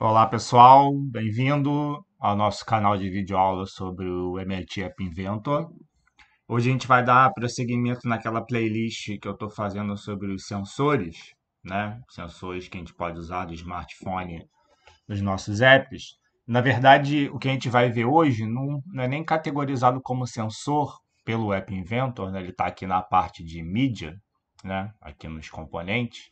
Olá pessoal, bem-vindo ao nosso canal de videoaula sobre o MIT App Inventor. Hoje a gente vai dar prosseguimento naquela playlist que eu estou fazendo sobre os sensores, né? Sensores que a gente pode usar do smartphone nos nossos apps. Na verdade, o que a gente vai ver hoje não, não é nem categorizado como sensor pelo App Inventor, né? ele está aqui na parte de mídia, né? aqui nos componentes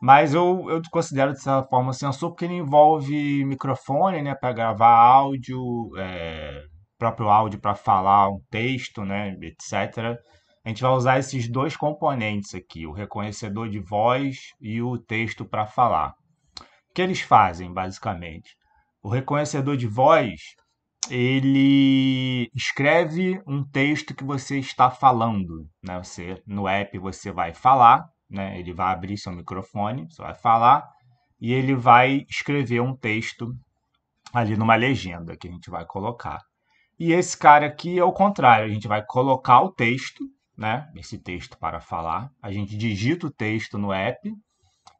mas eu, eu considero de certa forma sensor assim, é porque ele envolve microfone, né, para gravar áudio, é, próprio áudio para falar um texto, né, etc. A gente vai usar esses dois componentes aqui, o reconhecedor de voz e o texto para falar. O que eles fazem, basicamente? O reconhecedor de voz, ele escreve um texto que você está falando, né? Você no app você vai falar né? Ele vai abrir seu microfone, você vai falar e ele vai escrever um texto ali numa legenda que a gente vai colocar. E esse cara aqui é o contrário, a gente vai colocar o texto, né? Esse texto para falar, a gente digita o texto no app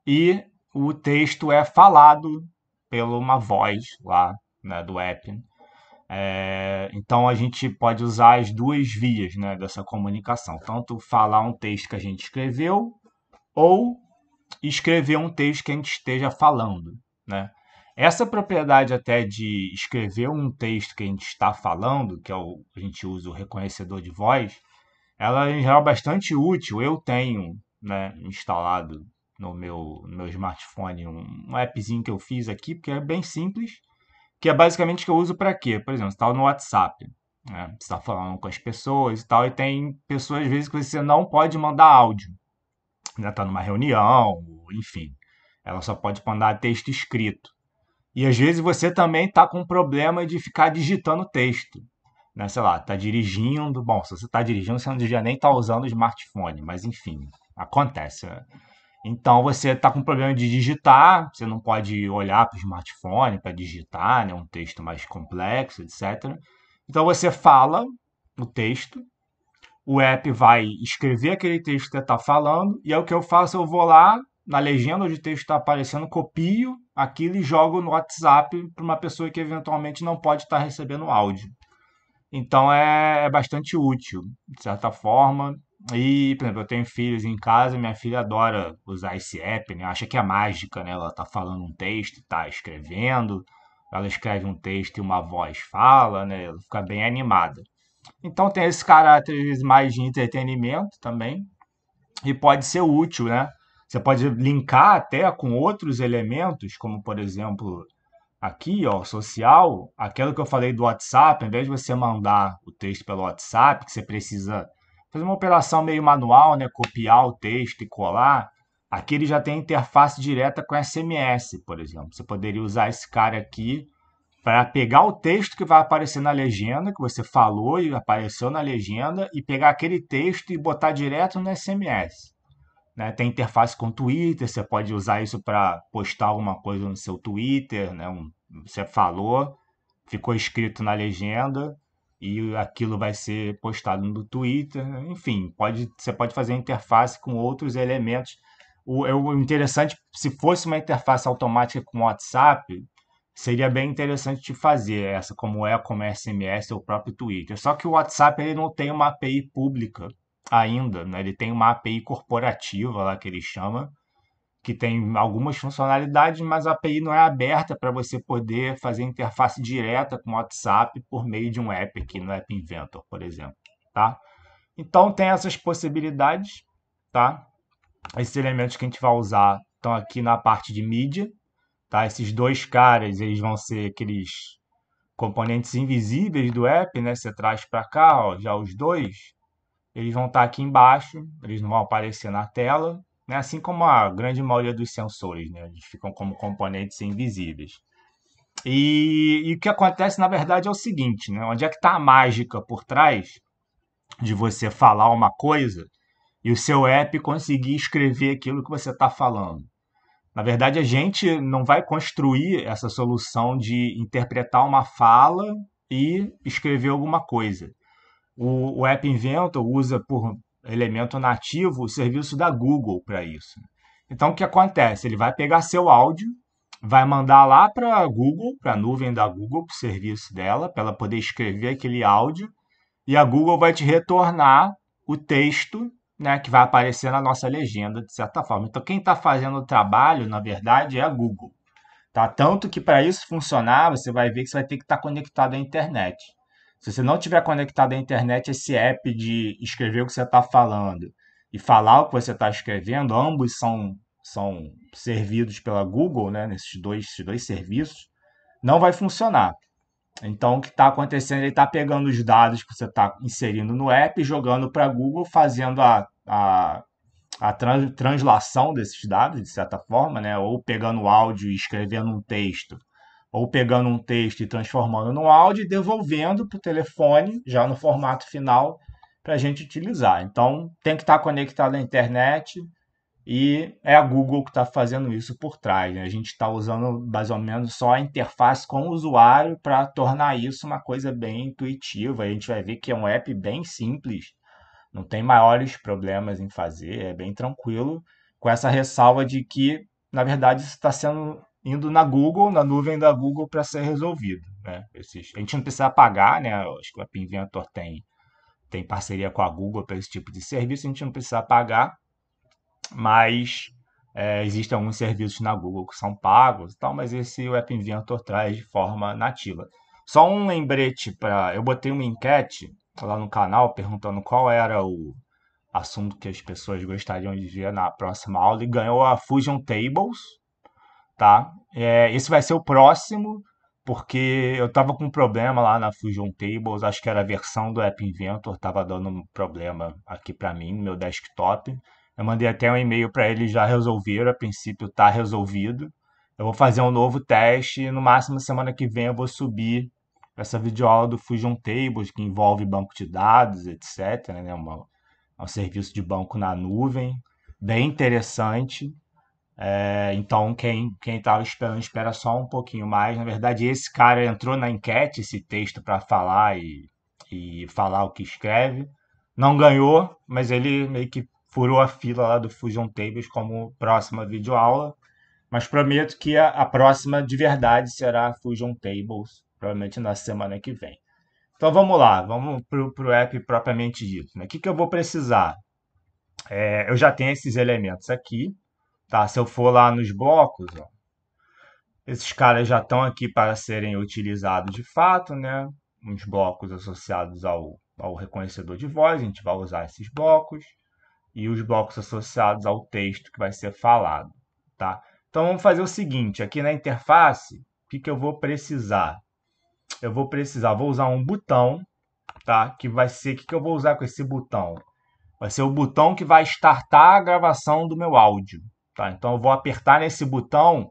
e o texto é falado pela uma voz lá né, do app. É, então a gente pode usar as duas vias né, dessa comunicação, tanto falar um texto que a gente escreveu ou escrever um texto que a gente esteja falando, né? Essa propriedade até de escrever um texto que a gente está falando, que é o, a gente usa o reconhecedor de voz, ela é, em geral é bastante útil. Eu tenho né, instalado no meu, no meu smartphone um, um appzinho que eu fiz aqui, porque é bem simples, que é basicamente que eu uso para quê? Por exemplo, você está no WhatsApp, né? você está falando com as pessoas e tal, e tem pessoas às vezes que você não pode mandar áudio ainda está numa reunião, enfim. Ela só pode mandar texto escrito. E às vezes você também está com um problema de ficar digitando texto. Né, sei lá, está dirigindo. Bom, se você está dirigindo, você não devia nem tá usando o smartphone, mas enfim, acontece. Né? Então você está com problema de digitar, você não pode olhar para o smartphone para digitar né, um texto mais complexo, etc. Então você fala o texto, o app vai escrever aquele texto que você está falando, e é o que eu faço, eu vou lá, na legenda onde o texto está aparecendo, copio aquilo e jogo no WhatsApp para uma pessoa que eventualmente não pode estar tá recebendo áudio. Então é, é bastante útil, de certa forma. E, por exemplo, eu tenho filhos em casa, minha filha adora usar esse app, né? Acha que é mágica, né? Ela tá falando um texto, tá escrevendo, ela escreve um texto e uma voz fala, né? Ela fica bem animada. Então tem esse caráter mais de entretenimento também e pode ser útil, né? Você pode linkar até com outros elementos, como por exemplo aqui, ó, social, aquilo que eu falei do WhatsApp, ao invés de você mandar o texto pelo WhatsApp, que você precisa fazer uma operação meio manual, né, copiar o texto e colar, aqui ele já tem interface direta com SMS, por exemplo. Você poderia usar esse cara aqui para pegar o texto que vai aparecer na legenda, que você falou e apareceu na legenda, e pegar aquele texto e botar direto no SMS. Né? Tem interface com o Twitter, você pode usar isso para postar alguma coisa no seu Twitter, né? Um, você falou, ficou escrito na legenda e aquilo vai ser postado no Twitter, né? enfim, pode, você pode fazer interface com outros elementos o, é o interessante, se fosse uma interface automática com WhatsApp, seria bem interessante de fazer essa, como é como é SMS ou o próprio Twitter. Só que o WhatsApp ele não tem uma API pública ainda, né? Ele tem uma API corporativa lá que ele chama, que tem algumas funcionalidades, mas a API não é aberta para você poder fazer interface direta com o WhatsApp por meio de um app aqui no App Inventor, por exemplo, tá? Então tem essas possibilidades, tá? Esses elementos que a gente vai usar estão aqui na parte de mídia, Tá? Esses dois caras, eles vão ser aqueles componentes invisíveis do app, né? Você traz para cá, ó, já os dois, eles vão estar tá aqui embaixo, eles não vão aparecer na tela, né? Assim como a grande maioria dos sensores, né? Eles ficam como componentes invisíveis. E, e o que acontece, na verdade, é o seguinte, né? Onde é que está a mágica por trás de você falar uma coisa e o seu app conseguir escrever aquilo que você está falando? Na verdade, a gente não vai construir essa solução de interpretar uma fala e escrever alguma coisa. O, o App Inventor usa por elemento nativo o serviço da Google para isso. Então, o que acontece? Ele vai pegar seu áudio, vai mandar lá para a Google, para a nuvem da Google, para o serviço dela, para ela poder escrever aquele áudio, e a Google vai te retornar o texto né, que vai aparecer na nossa legenda, de certa forma. Então, quem está fazendo o trabalho, na verdade, é a Google. Tá? Tanto que para isso funcionar, você vai ver que você vai ter que estar tá conectado à internet. Se você não tiver conectado à internet, esse app de escrever o que você está falando e falar o que você está escrevendo, ambos são, são servidos pela Google, né, nesses dois, dois serviços, não vai funcionar. Então, o que está acontecendo? Ele está pegando os dados que você está inserindo no app, jogando para Google, fazendo a, a, a trans, translação desses dados, de certa forma, né? ou pegando áudio e escrevendo um texto, ou pegando um texto e transformando no áudio e devolvendo para o telefone, já no formato final, para a gente utilizar. Então, tem que estar tá conectado à internet, e é a Google que está fazendo isso por trás. Né? A gente está usando mais ou menos só a interface com o usuário para tornar isso uma coisa bem intuitiva. A gente vai ver que é um app bem simples, não tem maiores problemas em fazer, é bem tranquilo, com essa ressalva de que, na verdade, isso está sendo indo na Google, na nuvem da Google para ser resolvido. Né? a gente não precisa pagar, né? Acho que o App Inventor tem, tem parceria com a Google para esse tipo de serviço, a gente não precisa pagar mas é, existem alguns serviços na Google que são pagos e tal, mas esse o App Inventor traz de forma nativa. Só um lembrete para. Eu botei uma enquete lá no canal perguntando qual era o assunto que as pessoas gostariam de ver na próxima aula e ganhou a Fusion Tables, tá? É, esse vai ser o próximo, porque eu tava com um problema lá na Fusion Tables, acho que era a versão do App Inventor, tava dando um problema aqui para mim no meu desktop. Eu mandei até um e-mail para eles já resolveram, a princípio está resolvido. Eu vou fazer um novo teste e no máximo semana que vem eu vou subir essa videoaula do Fusion Tables, que envolve banco de dados, etc. Né? É um serviço de banco na nuvem, bem interessante. É, então, quem estava esperando, espera só um pouquinho mais. Na verdade, esse cara entrou na enquete, esse texto, para falar e, e falar o que escreve. Não ganhou, mas ele meio que furou a fila lá do Fusion Tables como próxima videoaula, mas prometo que a, a próxima de verdade será Fusion Tables, provavelmente na semana que vem. Então vamos lá, vamos para o app propriamente dito. Né? O que, que eu vou precisar? É, eu já tenho esses elementos aqui, tá? Se eu for lá nos blocos, ó, esses caras já estão aqui para serem utilizados de fato, né? Uns blocos associados ao, ao reconhecedor de voz, a gente vai usar esses blocos e os blocos associados ao texto que vai ser falado, tá? Então vamos fazer o seguinte, aqui na interface, o que, que eu vou precisar? Eu vou precisar, vou usar um botão, tá? Que vai ser, o que, que eu vou usar com esse botão? Vai ser o botão que vai startar a gravação do meu áudio, tá? Então eu vou apertar nesse botão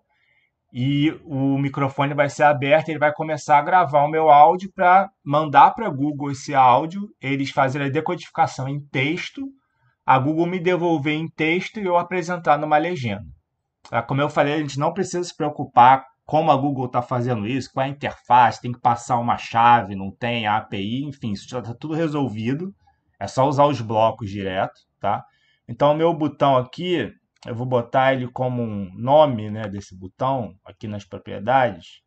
e o microfone vai ser aberto, ele vai começar a gravar o meu áudio para mandar para Google esse áudio, eles fazerem a decodificação em texto a Google me devolver em texto e eu apresentar numa legenda. Tá? Como eu falei, a gente não precisa se preocupar como a Google está fazendo isso, qual é a interface, tem que passar uma chave, não tem a API, enfim, isso já está tudo resolvido. É só usar os blocos direto, tá? Então, o meu botão aqui, eu vou botar ele como um nome né, desse botão aqui nas propriedades.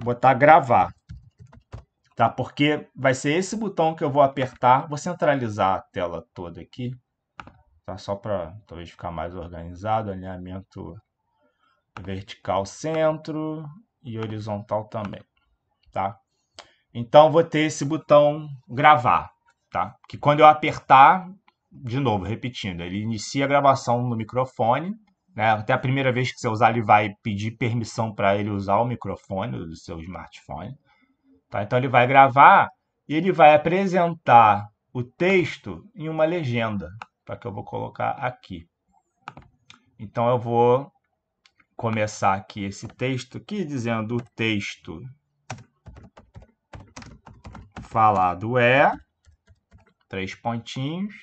Vou botar gravar, tá? Porque vai ser esse botão que eu vou apertar. Vou centralizar a tela toda aqui tá? Só para talvez ficar mais organizado, alinhamento vertical centro e horizontal também, tá? Então vou ter esse botão gravar, tá? Que quando eu apertar, de novo, repetindo, ele inicia a gravação no microfone, né? Até a primeira vez que você usar, ele vai pedir permissão para ele usar o microfone do seu smartphone, tá? Então ele vai gravar e ele vai apresentar o texto em uma legenda, para que eu vou colocar aqui. Então eu vou começar aqui esse texto aqui dizendo o texto falado é três pontinhos,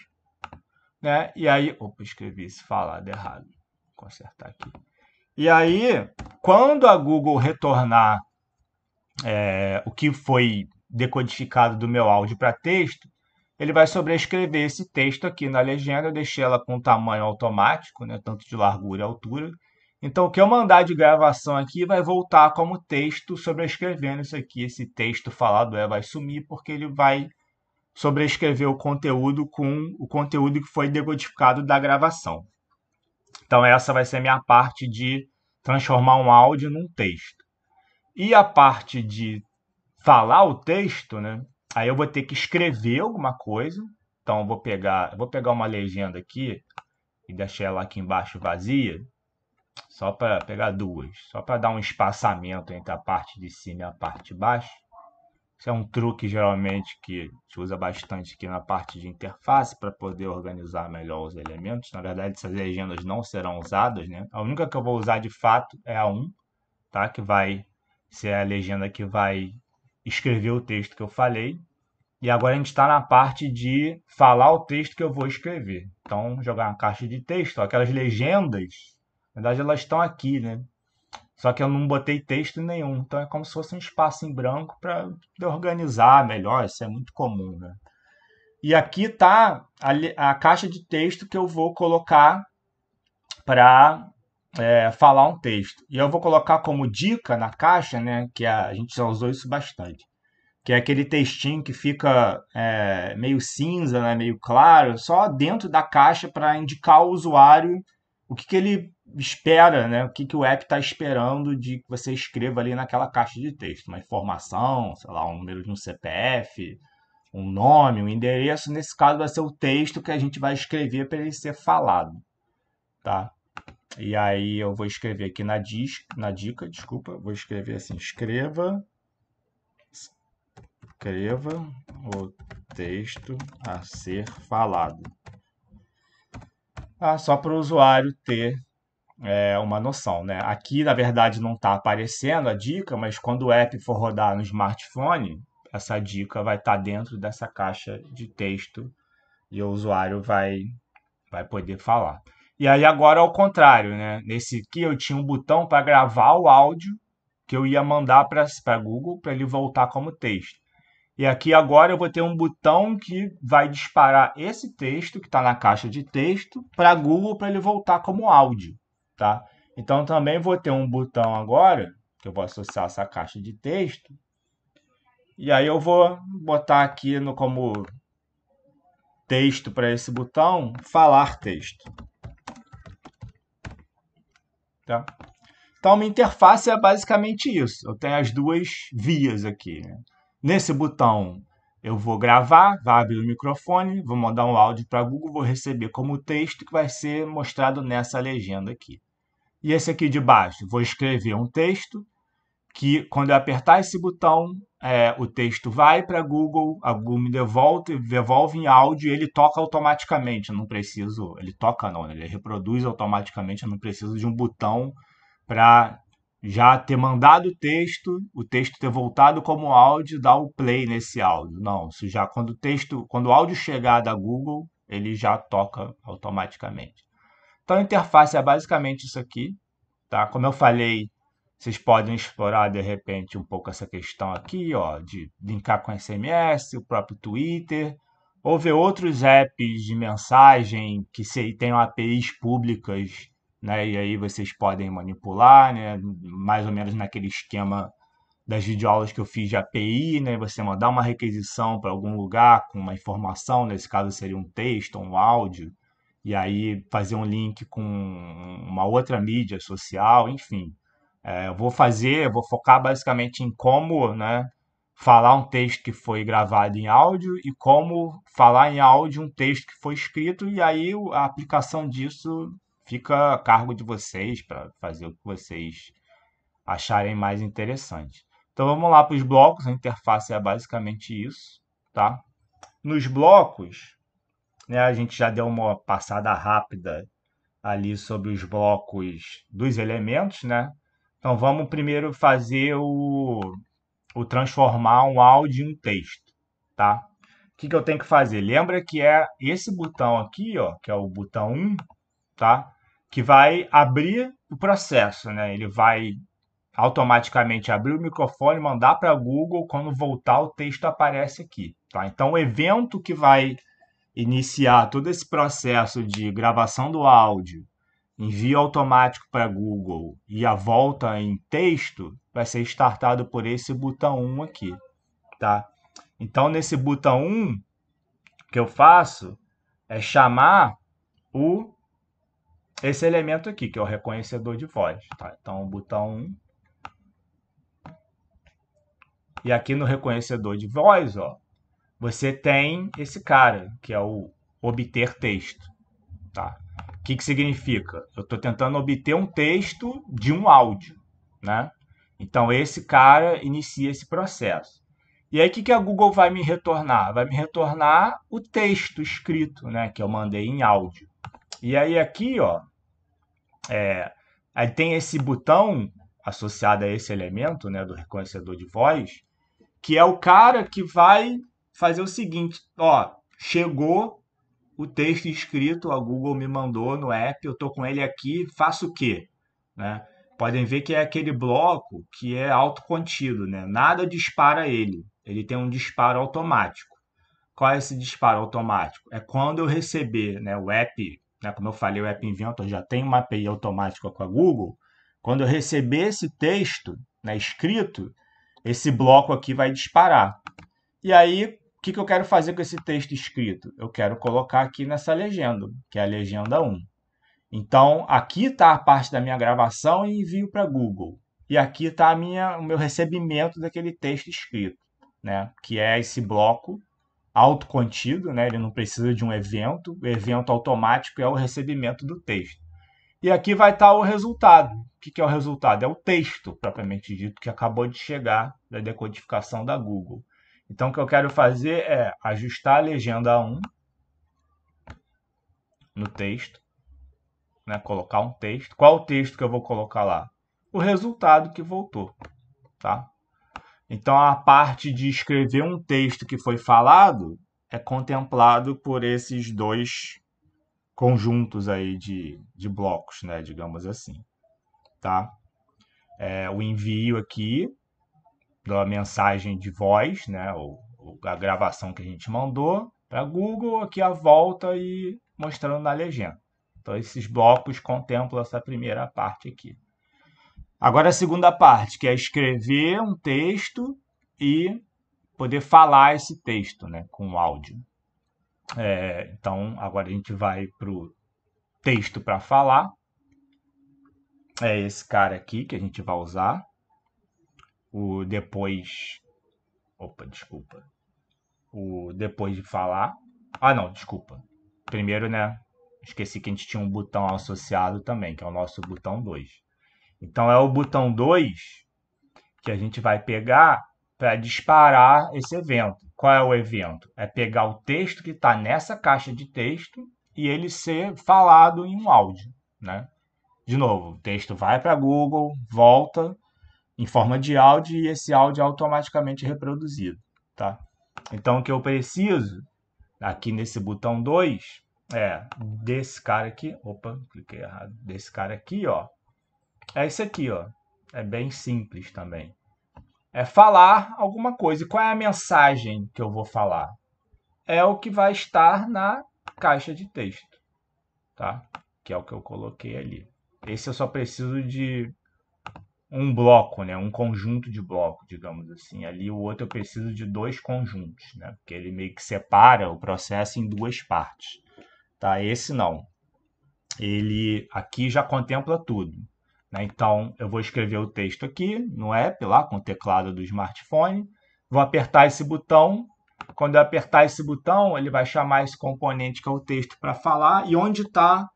né? E aí, opa, escrevi esse falado errado. Vou consertar aqui. E aí, quando a Google retornar é, o que foi decodificado do meu áudio para texto, ele vai sobrescrever esse texto aqui na legenda. Eu deixei ela com tamanho automático, né, tanto de largura e altura. Então, o que eu mandar de gravação aqui vai voltar como texto sobrescrevendo isso aqui. Esse texto falado é vai sumir porque ele vai sobrescrever o conteúdo com o conteúdo que foi decodificado da gravação. Então, essa vai ser a minha parte de transformar um áudio num texto. E a parte de falar o texto, né? Aí eu vou ter que escrever alguma coisa. Então vou pegar, vou pegar uma legenda aqui e deixar ela aqui embaixo vazia, só para pegar duas, só para dar um espaçamento entre a parte de cima e a parte de baixo. Isso é um truque geralmente que se usa bastante aqui na parte de interface para poder organizar melhor os elementos. Na verdade, essas legendas não serão usadas, né? A única que eu vou usar de fato é a 1, tá? Que vai ser a legenda que vai escrever o texto que eu falei. E agora a gente está na parte de falar o texto que eu vou escrever. Então, jogar uma caixa de texto, aquelas legendas, na verdade elas estão aqui, né? Só que eu não botei texto nenhum. Então é como se fosse um espaço em branco para organizar melhor. Isso é muito comum, né? E aqui está a, a caixa de texto que eu vou colocar para é, falar um texto. E eu vou colocar como dica na caixa, né, que a, gente já usou isso bastante, que é aquele textinho que fica é, meio cinza, né, meio claro, só dentro da caixa para indicar ao usuário o que, que ele espera, né, o que, que o app está esperando de que você escreva ali naquela caixa de texto. Uma informação, sei lá, um número de um CPF, um nome, um endereço. Nesse caso vai ser o texto que a gente vai escrever para ele ser falado. Tá? E aí eu vou escrever aqui na, dis, na dica, desculpa, vou escrever assim, escreva, escreva o texto a ser falado. Ah, só para o usuário ter é, uma noção, né? Aqui, na verdade, não está aparecendo a dica, mas quando o app for rodar no smartphone, essa dica vai estar tá dentro dessa caixa de texto e o usuário vai, vai poder falar. E aí agora ao é contrário, né? Nesse aqui eu tinha um botão para gravar o áudio que eu ia mandar para Google para ele voltar como texto. E aqui agora eu vou ter um botão que vai disparar esse texto que está na caixa de texto para Google para ele voltar como áudio, tá? Então também vou ter um botão agora que eu vou associar essa caixa de texto. E aí eu vou botar aqui no como texto para esse botão falar texto. Tá? Então, uma interface é basicamente isso. Eu tenho as duas vias aqui. Né? Nesse botão, eu vou gravar, vai abrir o microfone, vou mandar um áudio para Google, vou receber como texto que vai ser mostrado nessa legenda aqui. E esse aqui de baixo, vou escrever um texto, que quando eu apertar esse botão, é, o texto vai para Google, a Google me devolve, devolve em áudio e ele toca automaticamente. Eu não preciso, ele toca não, ele reproduz automaticamente, eu não preciso de um botão para já ter mandado o texto, o texto ter voltado como áudio, dar o play nesse áudio. Não, isso já quando o texto, quando o áudio chegar da Google, ele já toca automaticamente. Então a interface é basicamente isso aqui, tá? Como eu falei, vocês podem explorar, de repente, um pouco essa questão aqui, ó, de linkar com SMS, o próprio Twitter, ou ver outros apps de mensagem que tenham APIs públicas, né? E aí vocês podem manipular, né? Mais ou menos naquele esquema das videoaulas que eu fiz de API, né? Você mandar uma requisição para algum lugar com uma informação, nesse caso seria um texto, um áudio, e aí fazer um link com uma outra mídia social, enfim. É, eu vou fazer, eu vou focar basicamente em como, né, falar um texto que foi gravado em áudio e como falar em áudio um texto que foi escrito, e aí a aplicação disso fica a cargo de vocês para fazer o que vocês acharem mais interessante. Então vamos lá para os blocos, a interface é basicamente isso, tá? Nos blocos, né, a gente já deu uma passada rápida ali sobre os blocos dos elementos, né? Então vamos primeiro fazer o, o transformar um áudio em um texto, tá? O que, que eu tenho que fazer? Lembra que é esse botão aqui, ó, que é o botão 1, tá? Que vai abrir o processo, né? Ele vai automaticamente abrir o microfone, mandar para Google, quando voltar o texto aparece aqui, tá? Então o evento que vai iniciar todo esse processo de gravação do áudio envio automático para Google e a volta em texto vai ser startado por esse botão 1 aqui, tá? Então, nesse botão 1, o que eu faço é chamar o esse elemento aqui, que é o reconhecedor de voz, tá? Então, o botão 1. E aqui no reconhecedor de voz, ó, você tem esse cara, que é o obter texto, tá? que, que significa? Eu estou tentando obter um texto de um áudio, né? Então, esse cara inicia esse processo. E aí, o que, que a Google vai me retornar? Vai me retornar o texto escrito, né? Que eu mandei em áudio. E aí, aqui, ó, é, aí tem esse botão associado a esse elemento, né? Do reconhecedor de voz, que é o cara que vai fazer o seguinte, ó, chegou o texto escrito, a Google me mandou no app, eu estou com ele aqui, faço o quê? Né? Podem ver que é aquele bloco que é autocontido, né? nada dispara ele, ele tem um disparo automático. Qual é esse disparo automático? É quando eu receber né, o app, né, como eu falei, o App Inventor já tem uma API automática com a Google, quando eu receber esse texto né, escrito, esse bloco aqui vai disparar. E aí, que, que eu quero fazer com esse texto escrito? Eu quero colocar aqui nessa legenda, que é a legenda 1. Então, aqui está a parte da minha gravação e envio para Google. E aqui está o meu recebimento daquele texto escrito, né? que é esse bloco autocontido, né? ele não precisa de um evento, o evento automático é o recebimento do texto. E aqui vai estar tá o resultado. O que, que é o resultado? É o texto, propriamente dito, que acabou de chegar da decodificação da Google. Então, o que eu quero fazer é ajustar a legenda 1 no texto, né? colocar um texto. Qual o texto que eu vou colocar lá? O resultado que voltou, tá? Então, a parte de escrever um texto que foi falado é contemplado por esses dois conjuntos aí de, de blocos, né? Digamos assim, tá? É, o envio aqui da mensagem de voz, né, ou, ou a gravação que a gente mandou para Google, aqui a volta e mostrando na legenda. Então, esses blocos contemplam essa primeira parte aqui. Agora, a segunda parte, que é escrever um texto e poder falar esse texto né, com áudio. É, então, agora a gente vai para o texto para falar. É esse cara aqui que a gente vai usar o depois. Opa, desculpa. O depois de falar. Ah, não, desculpa. Primeiro, né? Esqueci que a gente tinha um botão associado também, que é o nosso botão 2. Então é o botão 2 que a gente vai pegar para disparar esse evento. Qual é o evento? É pegar o texto que está nessa caixa de texto e ele ser falado em um áudio, né? De novo, o texto vai para Google, volta em forma de áudio e esse áudio é automaticamente reproduzido, tá? Então, o que eu preciso aqui nesse botão 2 é desse cara aqui, opa, cliquei errado, desse cara aqui, ó, é esse aqui, ó, é bem simples também. É falar alguma coisa. E qual é a mensagem que eu vou falar? É o que vai estar na caixa de texto, tá? Que é o que eu coloquei ali. Esse eu só preciso de um bloco, né? um conjunto de bloco, digamos assim. Ali o outro eu preciso de dois conjuntos, né? porque ele meio que separa o processo em duas partes. Tá? Esse não. Ele aqui já contempla tudo. Né? Então eu vou escrever o texto aqui no app, lá com o teclado do smartphone. Vou apertar esse botão. Quando eu apertar esse botão, ele vai chamar esse componente que é o texto para falar e onde está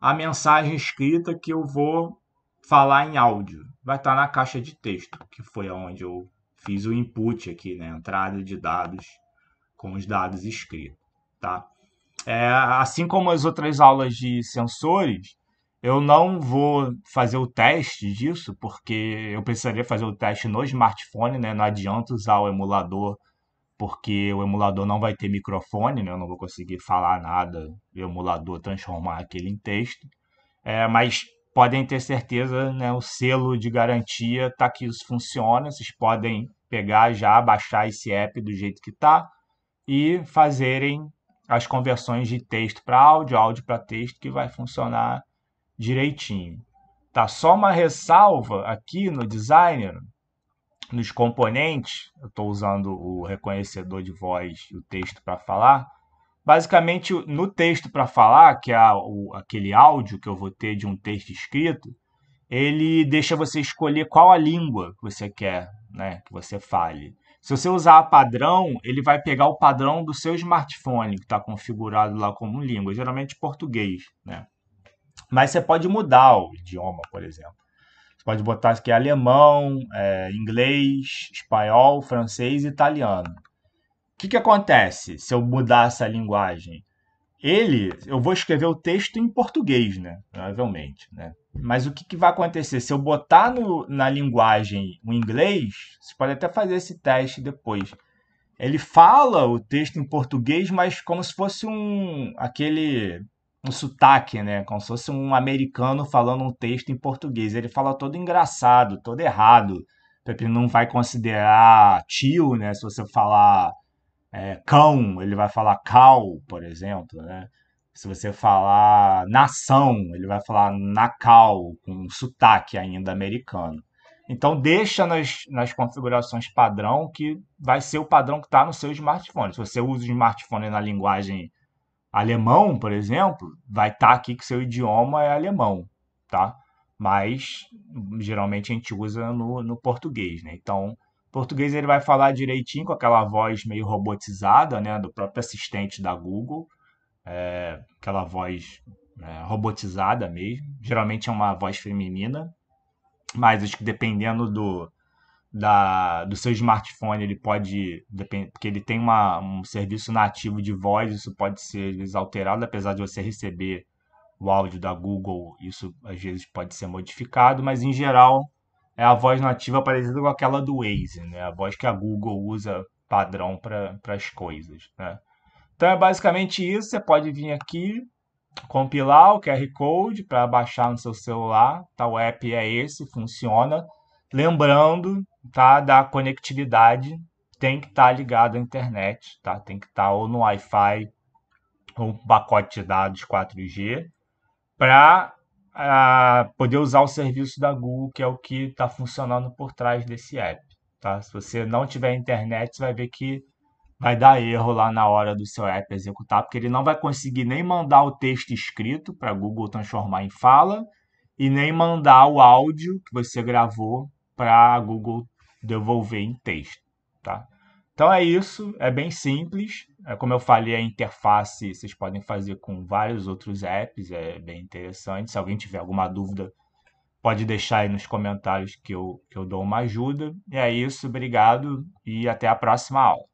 a mensagem escrita que eu vou falar em áudio. Vai estar tá na caixa de texto, que foi onde eu fiz o input aqui, né? Entrada de dados com os dados escritos, tá? É, assim como as outras aulas de sensores, eu não vou fazer o teste disso, porque eu precisaria fazer o teste no smartphone, né? Não adianta usar o emulador, porque o emulador não vai ter microfone, né? Eu não vou conseguir falar nada, o emulador transformar aquele em texto. É, mas podem ter certeza, né, o selo de garantia está que isso funciona. Vocês podem pegar já, baixar esse app do jeito que está e fazerem as conversões de texto para áudio, áudio para texto, que vai funcionar direitinho. Tá só uma ressalva aqui no designer, nos componentes. Eu estou usando o reconhecedor de voz e o texto para falar Basicamente, no texto para falar, que é o, aquele áudio que eu vou ter de um texto escrito, ele deixa você escolher qual a língua que você quer né, que você fale. Se você usar a padrão, ele vai pegar o padrão do seu smartphone, que está configurado lá como língua, geralmente português. Né? Mas você pode mudar o idioma, por exemplo. Você pode botar aqui é alemão, é, inglês, espanhol, francês e italiano que, que acontece se eu mudar essa linguagem? Ele, eu vou escrever o texto em português, né? Provavelmente, né? Mas o que, que vai acontecer? Se eu botar no, na linguagem o inglês, você pode até fazer esse teste depois. Ele fala o texto em português, mas como se fosse um aquele um sotaque, né? Como se fosse um americano falando um texto em português. Ele fala todo engraçado, todo errado. Ele não vai considerar tio, né? Se você falar é, cão, ele vai falar cal, por exemplo, né? Se você falar nação, ele vai falar nacal, com um sotaque ainda americano. Então, deixa nas, nas configurações padrão que vai ser o padrão que está no seu smartphone. Se você usa o smartphone na linguagem alemão, por exemplo, vai estar tá aqui que seu idioma é alemão, tá? Mas geralmente a gente usa no, no português, né? Então, Português ele vai falar direitinho com aquela voz meio robotizada, né, do próprio assistente da Google, é, aquela voz né, robotizada mesmo. Geralmente é uma voz feminina, mas acho que dependendo do, da, do seu smartphone, ele pode, porque ele tem uma, um serviço nativo de voz, isso pode ser vezes, alterado, apesar de você receber o áudio da Google, isso às vezes pode ser modificado, mas em geral é a voz nativa parecida com aquela do Waze, né? A voz que a Google usa padrão para as coisas, né? Então é basicamente isso. Você pode vir aqui, compilar o QR Code para baixar no seu celular. Tá? O app é esse, funciona. Lembrando, tá? Da conectividade tem que estar tá ligado à internet, tá? Tem que estar tá ou no Wi-Fi ou um pacote de dados 4G para a poder usar o serviço da Google, que é o que está funcionando por trás desse app. Tá? Se você não tiver internet, você vai ver que vai dar erro lá na hora do seu app executar, porque ele não vai conseguir nem mandar o texto escrito para Google transformar em fala e nem mandar o áudio que você gravou para Google devolver em texto, tá? Então é isso, é bem simples. É, como eu falei, a interface vocês podem fazer com vários outros apps, é bem interessante. Se alguém tiver alguma dúvida, pode deixar aí nos comentários que eu, que eu dou uma ajuda. E é isso, obrigado e até a próxima aula.